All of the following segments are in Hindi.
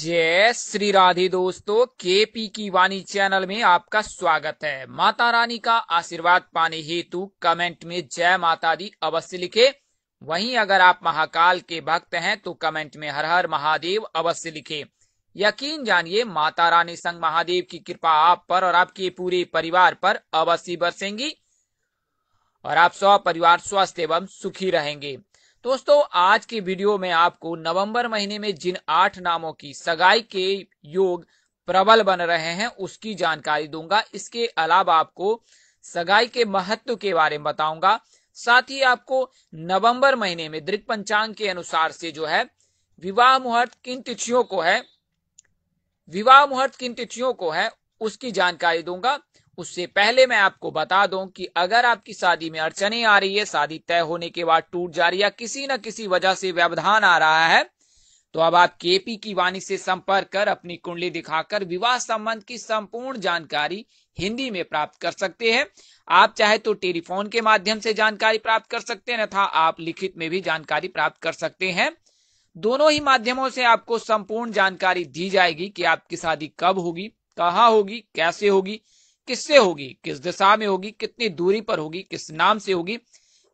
जय श्री राधे दोस्तों केपी की वाणी चैनल में आपका स्वागत है माता रानी का आशीर्वाद पाने हेतु कमेंट में जय माता दी अवश्य लिखे वहीं अगर आप महाकाल के भक्त हैं तो कमेंट में हर हर महादेव अवश्य लिखे यकीन जानिए माता रानी संग महादेव की कृपा आप पर और आपके पूरे परिवार पर अवश्य बरसेंगी और आप सौ परिवार स्वस्थ एवं सुखी रहेंगे दोस्तों आज की वीडियो में आपको नवंबर महीने में जिन आठ नामों की सगाई के योग प्रबल बन रहे हैं उसकी जानकारी दूंगा इसके अलावा आपको सगाई के महत्व के बारे में बताऊंगा साथ ही आपको नवंबर महीने में दृक पंचांग के अनुसार से जो है विवाह मुहूर्त किन तिथियों को है विवाह मुहूर्त किन तिथियों को है उसकी जानकारी दूंगा उससे पहले मैं आपको बता दूं कि अगर आपकी शादी में अड़चने आ रही है शादी तय होने के बाद टूट जा रही है किसी न किसी वजह से व्यवधान आ रहा है तो अब आप केपी की वाणी से संपर्क कर अपनी कुंडली दिखाकर विवाह संबंध की संपूर्ण जानकारी हिंदी में प्राप्त कर सकते हैं आप चाहे तो टेलीफोन के माध्यम से जानकारी प्राप्त कर सकते हैं तथा आप लिखित में भी जानकारी प्राप्त कर सकते हैं दोनों ही माध्यमों से आपको संपूर्ण जानकारी दी जाएगी कि आपकी शादी कब होगी कहाँ होगी कैसे होगी किससे होगी किस दिशा में होगी कितनी दूरी पर होगी किस नाम से होगी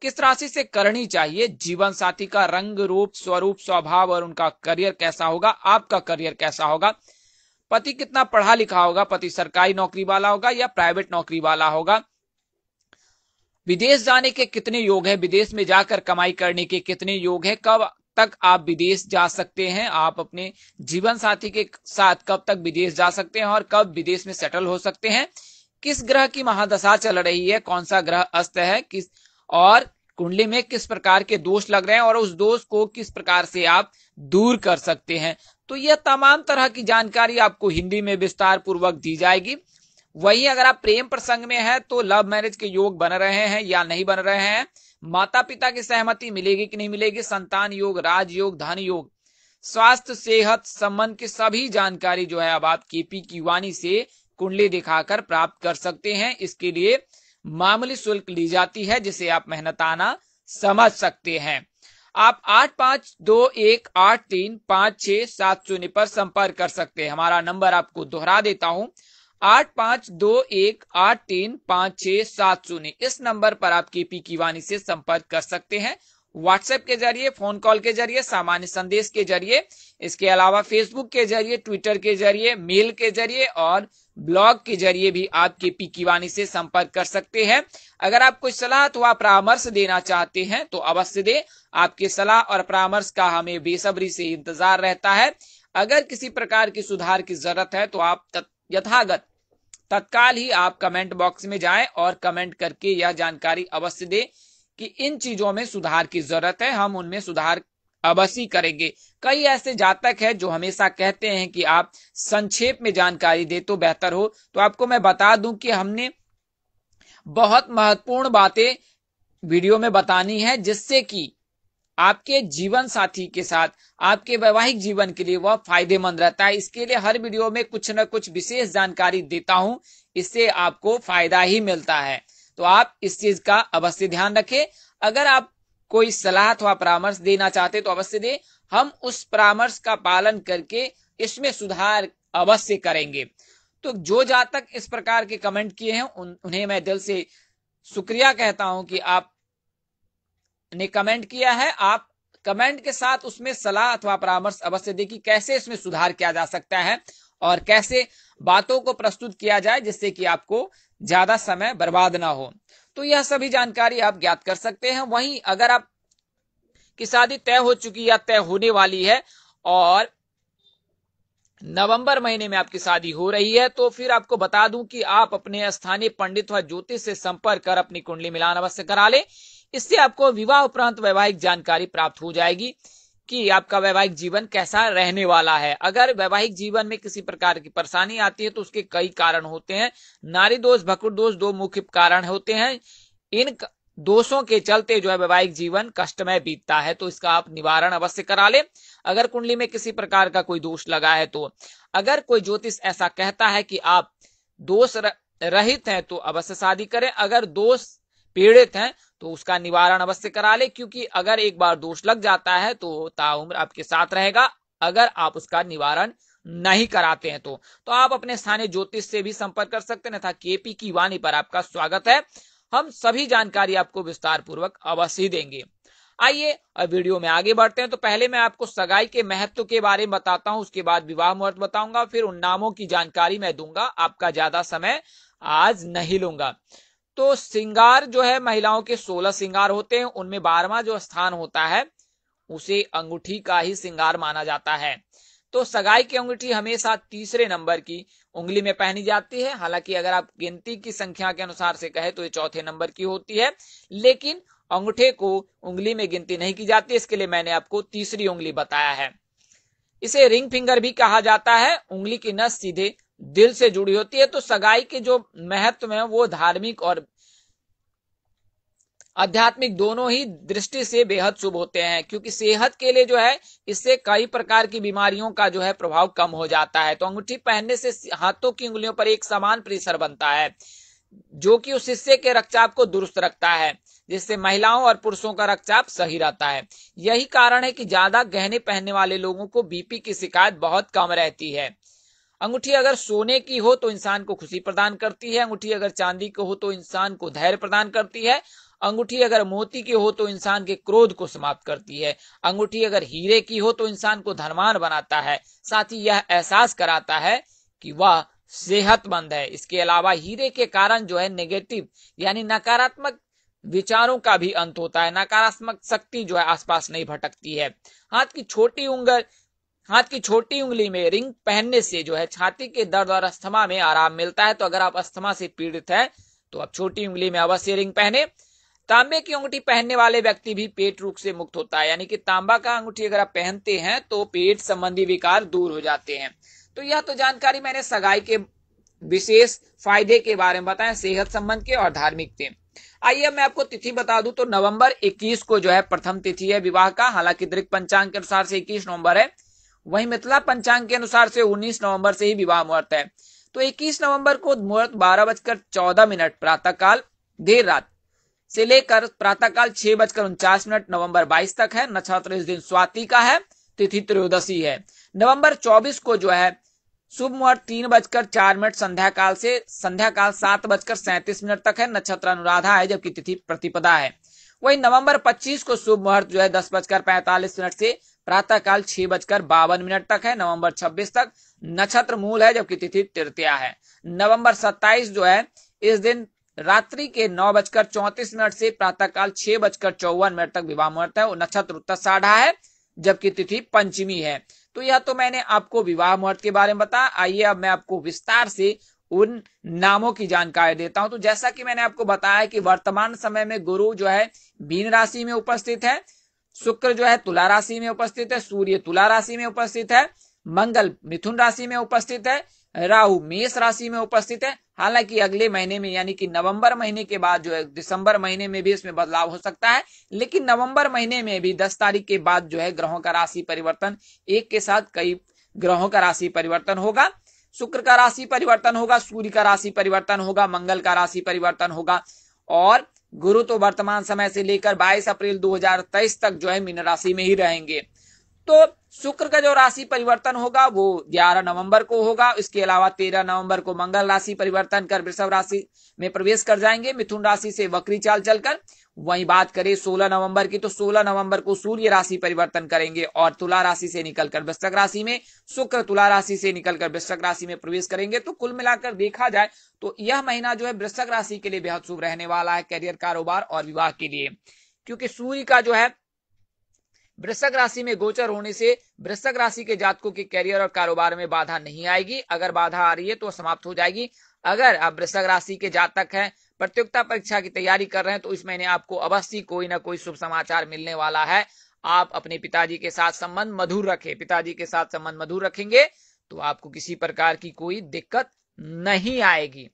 किस राशि से करनी चाहिए जीवन साथी का रंग रूप स्वरूप स्वभाव और उनका करियर कैसा होगा आपका करियर कैसा होगा पति कितना पढ़ा लिखा होगा पति सरकारी नौकरी वाला होगा या प्राइवेट नौकरी वाला होगा विदेश जाने के कितने योग है विदेश में जाकर कमाई करने के कितने योग है कब तक आप विदेश जा सकते हैं आप अपने जीवन साथी के साथ कब तक विदेश जा सकते हैं और कब विदेश में सेटल हो सकते हैं किस ग्रह की महादशा चल रही है कौन सा ग्रह अस्त है किस और कुंडली में किस प्रकार के दोष लग रहे हैं और उस दोष को किस प्रकार से आप दूर कर सकते हैं तो यह तमाम तरह की जानकारी आपको हिंदी में विस्तार पूर्वक दी जाएगी वही अगर आप प्रेम प्रसंग में हैं तो लव मैरिज के योग बन रहे हैं या नहीं बन रहे हैं माता पिता की सहमति मिलेगी कि नहीं मिलेगी संतान योग राज योग धन योग स्वास्थ्य सेहत संबंध की सभी जानकारी जो है अब आप केपी की वाणी से कुंडली दिखाकर प्राप्त कर सकते हैं इसके लिए मामूली शुल्क ली जाती है जिसे आप मेहनताना समझ सकते हैं आप आठ पाँच दो एक आठ तीन पाँच छः सात शून्य पर संपर्क कर सकते हैं हमारा नंबर आपको दोहरा देता हूँ आठ पाँच दो एक आठ तीन पाँच छ सात शून्य इस नंबर पर आप के पी वाणी से संपर्क कर सकते हैं व्हाट्सएप के जरिए फोन कॉल के जरिए सामान्य संदेश के जरिए इसके अलावा फेसबुक के जरिए ट्विटर के जरिए मेल के जरिए और ब्लॉग के जरिए भी आपके पी वाणी से संपर्क कर सकते हैं अगर आप कोई सलाह अथवा परामर्श देना चाहते हैं तो अवश्य दे आपके सलाह और परामर्श का हमें बेसब्री से इंतजार रहता है अगर किसी प्रकार की सुधार की जरूरत है तो आप यथागत तत्काल ही आप कमेंट बॉक्स में जाएं और कमेंट करके यह जानकारी अवश्य दें कि इन चीजों में सुधार की जरूरत है हम उनमें सुधार अवश्य करेंगे कई ऐसे जातक है जो हमेशा कहते हैं कि आप संक्षेप में जानकारी दे तो बेहतर हो तो आपको मैं बता दूं कि हमने बहुत महत्वपूर्ण बातें वीडियो में बतानी है जिससे कि आपके जीवन साथी के साथ आपके वैवाहिक जीवन के लिए वह फायदेमंद रहता है इसके लिए हर वीडियो में कुछ न कुछ विशेष जानकारी देता हूं इससे आपको फायदा ही मिलता है तो आप इस चीज का अवश्य ध्यान रखें अगर आप कोई सलाह अथवा परामर्श देना चाहते तो अवश्य दे हम उस परामर्श का पालन करके इसमें सुधार अवश्य करेंगे तो जो जातक इस प्रकार के कमेंट किए हैं उन, उन्हें मैं दिल से शुक्रिया कहता हूं कि आप ने कमेंट किया है आप कमेंट के साथ उसमें सलाह अथवा परामर्श अवश्य दे कि कैसे इसमें सुधार किया जा सकता है और कैसे बातों को प्रस्तुत किया जाए जिससे कि आपको ज्यादा समय बर्बाद ना हो तो यह सभी जानकारी आप ज्ञात कर सकते हैं वहीं अगर आप कि शादी तय हो चुकी या तय होने वाली है और नवंबर महीने में आपकी शादी हो रही है तो फिर आपको बता दूं कि आप अपने स्थानीय पंडित व ज्योतिष से संपर्क कर अपनी कुंडली मिलान अवश्य करा लें इससे आपको विवाह उपरांत वैवाहिक जानकारी प्राप्त हो जाएगी कि आपका वैवाहिक जीवन कैसा रहने वाला है अगर वैवाहिक जीवन में किसी प्रकार की परेशानी आती है तो उसके कई कारण होते हैं नारी दोष भकुर दोष दो मुख्य कारण होते हैं इन दोषों के चलते जो है वैवाहिक जीवन कष्टमय बीतता है तो इसका आप निवारण अवश्य करा ले अगर कुंडली में किसी प्रकार का कोई दोष लगा है तो अगर कोई ज्योतिष ऐसा कहता है कि आप दोष रहित हैं तो अवश्य शादी करें अगर दोष पीड़ित हैं तो उसका निवारण अवश्य करा ले क्योंकि अगर एक बार दोष लग जाता है तो ताउम्र आपके साथ रहेगा अगर आप उसका निवारण नहीं कराते हैं तो तो आप अपने स्थानीय ज्योतिष से भी संपर्क कर सकते हैं तथा केपी की वाणी पर आपका स्वागत है हम सभी जानकारी आपको विस्तार पूर्वक अवश्य देंगे आइए अब वीडियो में आगे बढ़ते हैं तो पहले मैं आपको सगाई के महत्व के बारे में बताता हूं उसके बाद विवाह मुहूर्त बताऊंगा फिर उन नामों की जानकारी मैं दूंगा आपका ज्यादा समय आज नहीं लूंगा तो श्रृंगार जो है महिलाओं के सोलह श्रृंगार होते हैं उनमें बारहवा जो स्थान होता है उसे अंगूठी का ही सिंगार माना जाता है तो सगाई की अंगूठी हमेशा तीसरे नंबर की उंगली में पहनी जाती है हालांकि अगर आप गिनती की संख्या के अनुसार से कहे तो ये चौथे नंबर की होती है लेकिन अंगूठे को उंगली में गिनती नहीं की जाती इसके लिए मैंने आपको तीसरी उंगली बताया है इसे रिंग फिंगर भी कहा जाता है उंगली की नस सीधे दिल से जुड़ी होती है तो सगाई के जो महत्व है वो धार्मिक और आध्यात्मिक दोनों ही दृष्टि से बेहद शुभ होते हैं क्योंकि सेहत के लिए जो है इससे कई प्रकार की बीमारियों का जो है प्रभाव कम हो जाता है तो अंगूठी पहनने से हाथों की उंगलियों पर एक समान प्रेशर बनता है जो कि उस हिस्से के रक्चाप को दुरुस्त रखता है जिससे महिलाओं और पुरुषों का रक्तचाप सही रहता है यही कारण है कि ज्यादा गहने पहनने वाले लोगों को बीपी की शिकायत बहुत कम रहती है अंगूठी अगर सोने की हो तो इंसान को खुशी प्रदान करती है अंगूठी अगर चांदी की हो तो इंसान को धैर्य प्रदान करती है अंगूठी अगर मोती की हो तो इंसान के क्रोध को समाप्त करती है अंगूठी अगर हीरे की हो तो इंसान को धनवान बनाता है साथ ही यह एहसास कराता है कि वह सेहतमंद है इसके अलावा हीरे के कारण जो है नेगेटिव यानी नकारात्मक विचारों का भी अंत होता है नकारात्मक शक्ति जो है आसपास नहीं भटकती है हाथ की छोटी उंगल हाथ की छोटी उंगली में रिंग पहनने से जो है छाती के दर्द और अस्थमा में आराम मिलता है तो अगर आप अस्थमा से पीड़ित है तो आप छोटी उंगली में अवश्य रिंग पहने तांबे की अंगूठी पहनने वाले व्यक्ति भी पेट रोग से मुक्त होता है यानी कि तांबा का अंगूठी अगर आप पहनते हैं तो पेट संबंधी विकार दूर हो जाते हैं तो यह तो जानकारी मैंने सगाई के विशेष फायदे के बारे में बताया सेहत संबंध के और धार्मिक के आइए मैं आपको तिथि बता दूं तो नवंबर 21 को जो है प्रथम तिथि है विवाह का हालांकि दृक पंचांग के अनुसार से 21 नवंबर है वहीं मिथिला पंचांग के अनुसार से 19 नवंबर से ही विवाह मुहूर्त है तो 21 नवंबर को मुहूर्त बारह बजकर चौदह मिनट प्रातः काल देर रात से लेकर प्रातःकाल छह बजकर उनचास मिनट नवंबर 22 तक है नक्षत्र इस दिन स्वाति का है तिथि त्रयोदशी है नवंबर 24 को जो है शुभ मुहूर्त तीन बजकर चार मिनट संध्या काल से संध्या काल सात बजकर सैंतीस मिनट तक है नक्षत्र अनुराधा है जबकि तिथि प्रतिपदा है वही नवंबर 25 को शुभ मुहूर्त जो है दस बजकर पैंतालीस मिनट से प्रातः काल छह बजकर बावन मिनट तक है नवंबर 26 तक नक्षत्र मूल है जबकि तिथि तृतीया है नवंबर 27 जो है इस दिन रात्रि के नौ बजकर चौतीस मिनट से प्रातःकाल छह बजकर चौवन मिनट तक विवाह मुहूर्त है और नक्षत्र उत्तर साढ़ा है जबकि तिथि पंचमी है तो यह तो मैंने आपको विवाह मुहूर्त के बारे में बताया आइए अब मैं आपको विस्तार से उन नामों की जानकारी देता हूं तो जैसा कि मैंने आपको बताया कि वर्तमान समय में गुरु जो है बीन राशि में उपस्थित है शुक्र जो है तुला राशि में उपस्थित है सूर्य तुला राशि में उपस्थित है मंगल मिथुन राशि में उपस्थित है राहु मेष राशि में उपस्थित है हालांकि अगले महीने में यानी कि नवंबर महीने के बाद जो है दिसंबर महीने में भी इसमें बदलाव हो सकता है लेकिन नवंबर महीने में भी 10 तारीख के बाद जो है ग्रहों का राशि परिवर्तन एक के साथ कई ग्रहों का राशि परिवर्तन होगा शुक्र का राशि परिवर्तन होगा सूर्य का राशि परिवर्तन होगा मंगल का राशि परिवर्तन होगा और गुरु तो वर्तमान समय से लेकर 22 अप्रैल 2023 तक जो है मीन राशि में ही रहेंगे तो शुक्र का जो राशि परिवर्तन होगा वो ग्यारह नवंबर को होगा इसके अलावा तेरह नवंबर को मंगल राशि परिवर्तन कर वृषभ राशि में प्रवेश कर जाएंगे मिथुन राशि से वक्री चाल चलकर वहीं बात करें 16 नवंबर की तो 16 नवंबर को सूर्य राशि परिवर्तन करेंगे और तुला राशि से निकलकर वृषक राशि में शुक्र तुला राशि से निकलकर वृषक राशि में प्रवेश करेंगे तो कुल मिलाकर देखा जाए तो यह महीना जो है वृषक राशि के लिए बेहद शुभ रहने वाला है करियर कारोबार और विवाह के लिए क्योंकि सूर्य का जो है वृषक राशि में गोचर होने से वृषक राशि के जातकों के कैरियर और कारोबार में बाधा नहीं आएगी अगर बाधा आ रही है तो समाप्त हो जाएगी अगर आप वृषक राशि के जातक हैं प्रतियोगिता परीक्षा की तैयारी कर रहे हैं तो इस महीने आपको अवश्य कोई ना कोई शुभ समाचार मिलने वाला है आप अपने पिताजी के साथ संबंध मधुर रखें पिताजी के साथ संबंध मधुर रखेंगे तो आपको किसी प्रकार की कोई दिक्कत नहीं आएगी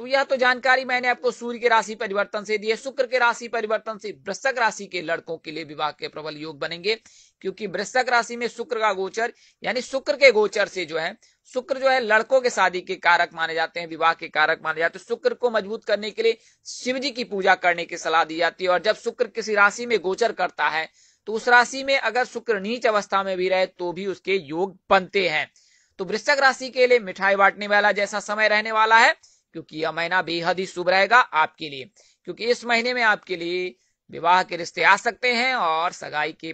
तो यह तो जानकारी मैंने आपको सूर्य के राशि परिवर्तन से दी है शुक्र के राशि परिवर्तन से वृश्चक राशि के लड़कों के लिए विवाह के प्रबल योग बनेंगे क्योंकि वृश्चक राशि में शुक्र का गोचर यानी शुक्र के गोचर से जो है शुक्र जो है लड़कों के शादी के कारक माने जाते हैं विवाह के कारक माने जाते हैं तो शुक्र को मजबूत करने के लिए शिव जी की पूजा करने की सलाह दी जाती है और जब शुक्र किसी राशि में गोचर करता है तो उस राशि में अगर शुक्र नीच अवस्था में भी रहे तो भी उसके योग बनते हैं तो वृश्चक राशि के लिए मिठाई बांटने वाला जैसा समय रहने वाला है क्योंकि यह महीना बेहद ही शुभ रहेगा आपके लिए क्योंकि इस महीने में आपके लिए विवाह के रिश्ते आ सकते हैं और सगाई के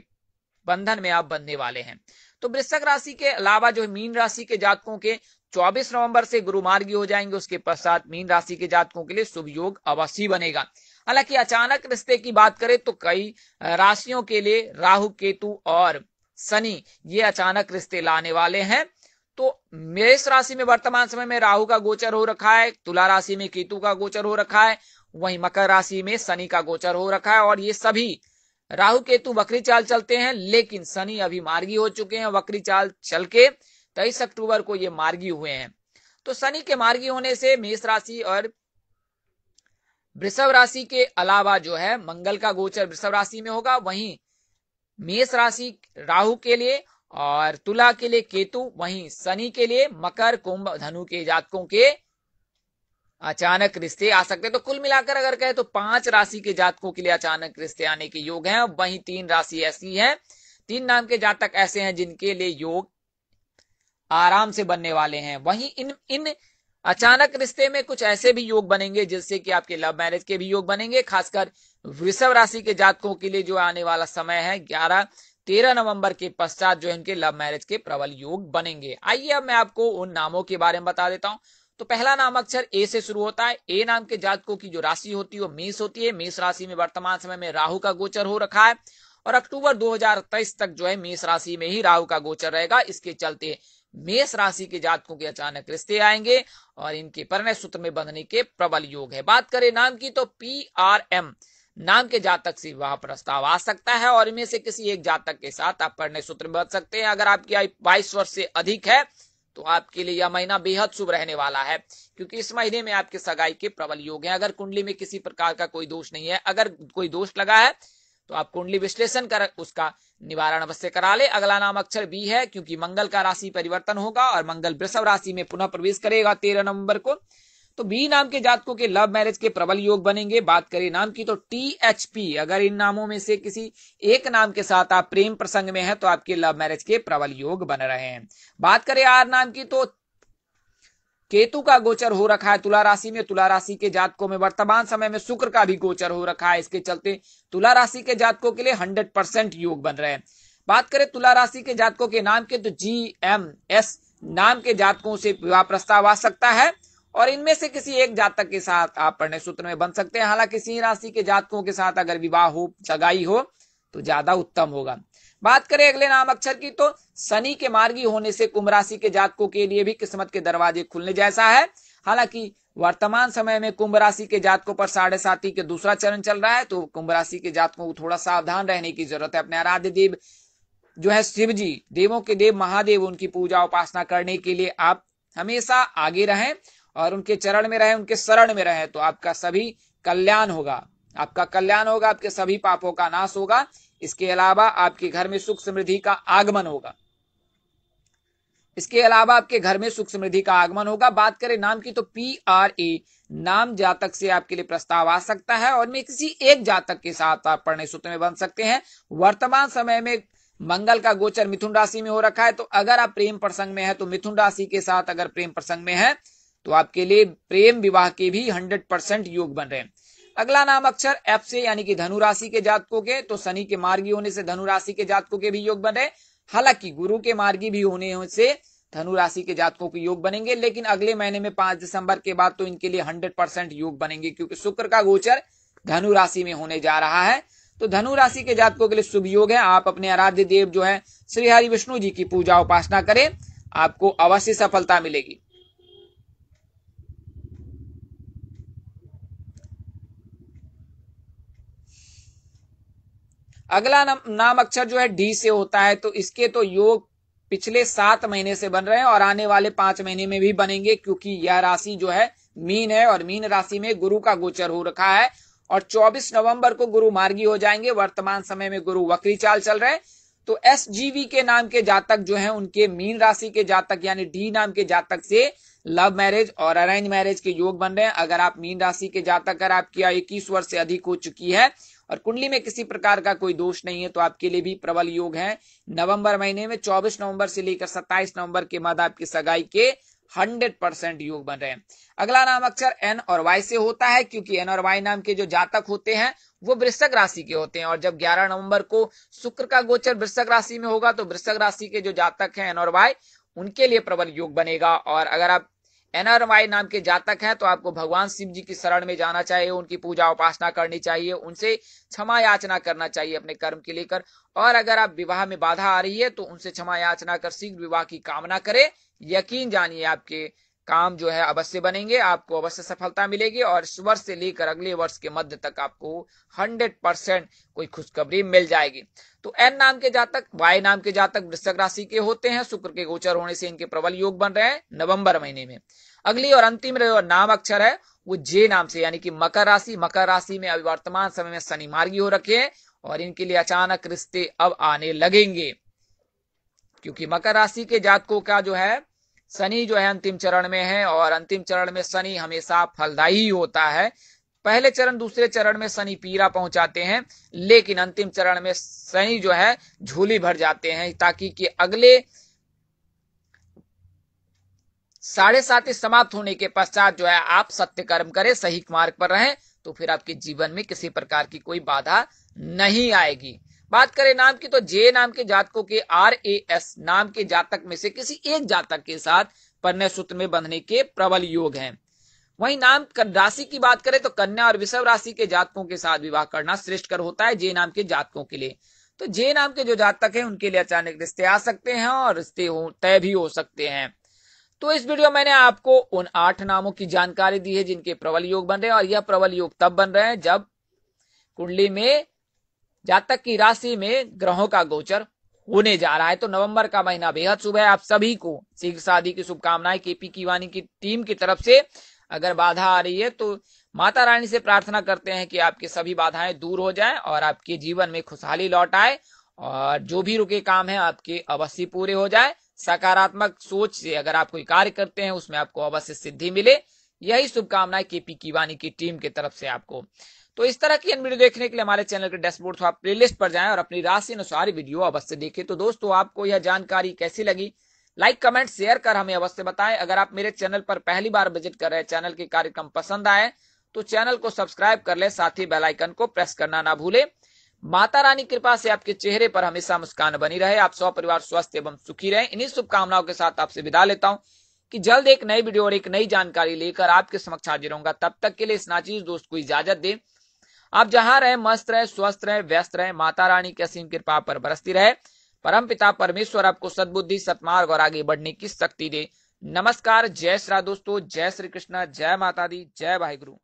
बंधन में आप बनने वाले हैं तो वृश्चिक राशि के अलावा जो मीन राशि के जातकों के 24 नवंबर से गुरु मार्गी हो जाएंगे उसके पश्चात मीन राशि के जातकों के लिए शुभ योग अवश्य बनेगा हालांकि अचानक रिश्ते की बात करें तो कई राशियों के लिए राहु केतु और शनि ये अचानक रिश्ते लाने वाले हैं तो मेष राशि में वर्तमान समय में राहु का गोचर हो रखा है तुला राशि में केतु का गोचर हो रखा है वहीं मकर राशि में शनि का गोचर हो रखा है और ये सभी राहु केतु वक्री चाल चलते हैं लेकिन शनि अभी मार्गी हो चुके हैं वक्री चाल चल के तेईस अक्टूबर को ये मार्गी हुए हैं तो शनि के मार्गी होने से मेष राशि और वृषभ राशि के अलावा जो है मंगल का गोचर वृषभ राशि में होगा वहीं मेष राशि राहु के लिए और तुला के लिए केतु वहीं शनि के लिए मकर कुंभ धनु के जातकों के अचानक रिश्ते आ सकते हैं तो कुल मिलाकर अगर कहे तो पांच राशि के जातकों के लिए अचानक रिश्ते आने के योग हैं वहीं तीन राशि ऐसी हैं तीन नाम के जातक ऐसे हैं जिनके लिए योग आराम से बनने वाले हैं वहीं इन इन अचानक रिश्ते में कुछ ऐसे भी योग बनेंगे जिससे कि आपके लव मैरिज के भी योग बनेंगे खासकर वृषभ राशि के जातकों के लिए जो आने वाला समय है ग्यारह तेरह नवंबर के पश्चात जो है इनके लव मैरिज के प्रबल योग बनेंगे आइए अब मैं आपको उन नामों के बारे में बता देता हूं तो पहला नाम अक्षर ए से शुरू होता है ए नाम के जातकों की जो राशि होती है वो मेष होती है मेष राशि में वर्तमान समय में राहु का गोचर हो रखा है और अक्टूबर 2023 तक जो है मेष राशि में ही राहु का गोचर रहेगा इसके चलते मेष राशि के जातकों के अचानक रिश्ते आएंगे और इनके परिणय सूत्र में बंधने के प्रबल योग है बात करें नाम की तो पी आर एम नाम के जातक से विवाह प्रस्ताव आ सकता है और इनमें से किसी एक जातक के साथ आप पढ़ने सूत्र बच सकते हैं अगर आपकी आयु बाईस वर्ष से अधिक है तो आपके लिए यह महीना बेहद शुभ रहने वाला है क्योंकि इस महीने में आपके सगाई के प्रबल योग है अगर कुंडली में किसी प्रकार का कोई दोष नहीं है अगर कोई दोष लगा है तो आप कुंडली विश्लेषण कर उसका निवारण अवश्य करा ले अगला नाम अक्षर बी है क्योंकि मंगल का राशि परिवर्तन होगा और मंगल वृषभ राशि में पुनः प्रवेश करेगा तेरह नवंबर को तो बी नाम के जातकों के लव मैरिज के प्रबल योग बनेंगे बात करें नाम की तो टी एच पी अगर इन नामों में से किसी एक नाम के साथ आप प्रेम प्रसंग में हैं तो आपके लव मैरिज के प्रबल योग बन रहे हैं बात करें आर नाम की तो केतु का गोचर हो रखा है तुला राशि में तुला राशि के जातकों में वर्तमान समय में शुक्र का भी गोचर हो रखा है इसके चलते तुला राशि के जातकों के लिए हंड्रेड परसेंट योग बन रहे हैं बात करें तुला राशि के जातकों के नाम के तो जी एम एस नाम के जातकों से विवाह प्रस्ताव आ सकता है और इनमें से किसी एक जातक के साथ आप पढ़ने सूत्र में बन सकते हैं हालांकि सिंह राशि के जातकों के साथ अगर विवाह हो सगाई हो तो ज्यादा उत्तम होगा बात करें अगले नाम अक्षर की तो शनि के मार्गी होने से कुंभ राशि के जातकों के लिए भी किस्मत के दरवाजे खुलने जैसा है हालांकि वर्तमान समय में कुंभ राशि के जातकों पर साढ़े साथी के दूसरा चरण चल रहा है तो कुंभ राशि के जातकों को थोड़ा सावधान रहने की जरूरत है अपने आराध्य देव जो है शिव जी देवों के देव महादेव उनकी पूजा उपासना करने के लिए आप हमेशा आगे रहें और उनके चरण में रहे उनके शरण में रहे तो आपका सभी कल्याण होगा आपका कल्याण होगा आपके सभी पापों का नाश होगा इसके अलावा आपके घर में सुख समृद्धि का आगमन होगा इसके अलावा आपके घर में सुख समृद्धि का आगमन होगा बात करें नाम की तो पी आर ए नाम जातक से आपके लिए प्रस्ताव आ सकता है और में किसी एक जातक के साथ आप पढ़ने सूत्र में बन सकते हैं वर्तमान समय में मंगल का गोचर मिथुन राशि में हो रखा है तो अगर आप प्रेम प्रसंग में है तो मिथुन राशि के साथ अगर प्रेम प्रसंग में है तो आपके लिए प्रेम विवाह के भी हंड्रेड परसेंट योग बन रहे हैं अगला नाम अक्षर एफ से यानी कि धनु राशि के जातकों के तो शनि के मार्गी होने से धनु राशि के जातकों के भी योग बन रहे हालांकि गुरु के मार्गी भी होने से धनु राशि के जातकों के योग बनेंगे लेकिन अगले महीने में पांच दिसंबर के बाद तो इनके लिए हंड्रेड परसेंट योग बनेंगे क्योंकि शुक्र का गोचर धनु राशि में होने जा रहा है तो धनु राशि के जातकों के लिए शुभ योग है आप अपने आराध्य देव जो है श्री हरि विष्णु जी की पूजा उपासना करें आपको अवश्य सफलता मिलेगी अगला नाम, अक्षर जो है डी से होता है तो इसके तो योग पिछले सात महीने से बन रहे हैं और आने वाले पांच महीने में भी बनेंगे क्योंकि यह राशि जो है मीन है और मीन राशि में गुरु का गोचर हो रखा है और 24 नवंबर को गुरु मार्गी हो जाएंगे वर्तमान समय में गुरु वक्री चाल चल रहे तो एस के नाम के जातक जो है उनके मीन राशि के जातक यानी डी नाम के जातक से लव मैरिज और अरेंज मैरिज के योग बन रहे हैं अगर आप मीन राशि के जातक अगर आपकी इक्कीस वर्ष से अधिक हो चुकी है और कुंडली में किसी प्रकार का कोई दोष नहीं है तो आपके लिए भी प्रबल योग है नवंबर महीने में 24 नवंबर से लेकर 27 नवंबर के बाद आपकी सगाई के 100 परसेंट योग बन रहे हैं अगला नाम अक्षर एन और वाई से होता है क्योंकि एन और वाई नाम के जो जातक होते हैं वो वृषक राशि के होते हैं और जब 11 नवंबर को शुक्र का गोचर वृषक राशि में होगा तो वृषक राशि के जो जातक हैं एन और वाई उनके लिए प्रबल योग बनेगा और अगर आप एनआरवाई नाम के जातक हैं तो आपको भगवान शिव जी की शरण में जाना चाहिए उनकी पूजा उपासना करनी चाहिए उनसे क्षमा याचना करना चाहिए अपने कर्म के लेकर और अगर आप विवाह में बाधा आ रही है तो उनसे क्षमा याचना कर शीघ्र विवाह की कामना करें यकीन जानिए आपके काम जो है अवश्य बनेंगे आपको अवश्य सफलता मिलेगी और इस वर्ष से लेकर अगले वर्ष के मध्य तक आपको 100 परसेंट कोई खुशखबरी मिल जाएगी तो एन नाम के जातक वाई नाम के जातक वृश्चक राशि के होते हैं शुक्र के गोचर होने से इनके प्रबल योग बन रहे हैं नवंबर महीने में अगली और अंतिम नाम अक्षर है वो जे नाम से यानी कि मकर राशि मकर राशि में अभी वर्तमान समय में शनि मार्गी हो रखे हैं और इनके लिए अचानक रिश्ते अब आने लगेंगे क्योंकि मकर राशि के जातकों का जो है शनि जो है अंतिम चरण में है और अंतिम चरण में शनि हमेशा फलदायी होता है पहले चरण दूसरे चरण में शनि पीरा पहुंचाते हैं लेकिन अंतिम चरण में शनि जो है झूली भर जाते हैं ताकि कि अगले साढ़े सात समाप्त होने के पश्चात जो है आप सत्य कर्म करें सही मार्ग पर रहें तो फिर आपके जीवन में किसी प्रकार की कोई बाधा नहीं आएगी बात करें नाम की तो जे नाम के जातकों के आर ए एस नाम के जातक में से किसी एक जातक के साथ पन्ने सूत्र में बंधने के प्रबल योग हैं वहीं नाम राशि की बात करें तो कन्या और विषव राशि के जातकों के साथ विवाह करना श्रेष्ठ कर होता है जे नाम के जातकों के लिए तो जे नाम के जो जातक हैं उनके लिए अचानक रिश्ते आ सकते हैं और रिश्ते तय भी हो सकते हैं तो इस वीडियो में मैंने आपको उन आठ नामों की जानकारी दी है जिनके प्रबल योग बन रहे हैं और यह प्रबल योग तब बन रहे हैं जब कुंडली में जातक की राशि में ग्रहों का गोचर होने जा रहा है तो नवंबर का महीना बेहद शुभ है आप सभी को शीघ्र शादी की शुभकामनाएं केपी कीवानी की टीम की तरफ से अगर बाधा आ रही है तो माता रानी से प्रार्थना करते हैं कि आपके सभी बाधाएं दूर हो जाएं और आपके जीवन में खुशहाली लौट आए और जो भी रुके काम है आपके अवश्य पूरे हो जाए सकारात्मक सोच से अगर आप कोई कार्य करते हैं उसमें आपको अवश्य सिद्धि मिले यही शुभकामनाएं केपी कीवानी की टीम की तरफ से आपको तो इस तरह की वीडियो देखने के लिए हमारे चैनल के डैशबोर्ड आप लिस्ट पर जाए और अपनी राशि अनुसार वीडियो अवश्य देखे तो दोस्तों आपको यह जानकारी कैसी लगी लाइक कमेंट शेयर कर हमें अवश्य बताएं अगर आप मेरे चैनल पर पहली बार विजिट कर रहे हैं चैनल के कार्यक्रम पसंद आए तो चैनल को सब्सक्राइब कर ले साथ ही आइकन को प्रेस करना ना भूले माता रानी कृपा से आपके चेहरे पर हमेशा मुस्कान बनी रहे आप सौ परिवार स्वस्थ एवं सुखी रहे इन्हीं शुभकामनाओं के साथ आपसे विदा लेता हूं कि जल्द एक नई वीडियो और एक नई जानकारी लेकर आपके समक्ष हाजिर होगा तब तक के लिए इस नाचीज दोस्त को इजाजत दें आप जहां रहे मस्त रहे स्वस्थ रहे व्यस्त रहे माता रानी की असीम कृपा पर बरसती रहे परम पिता परमेश्वर आपको सदबुद्धि सतमार्ग और आगे बढ़ने की शक्ति दे नमस्कार जय श्रा दोस्तों जय श्री कृष्णा जय माता दी जय भाई गुरु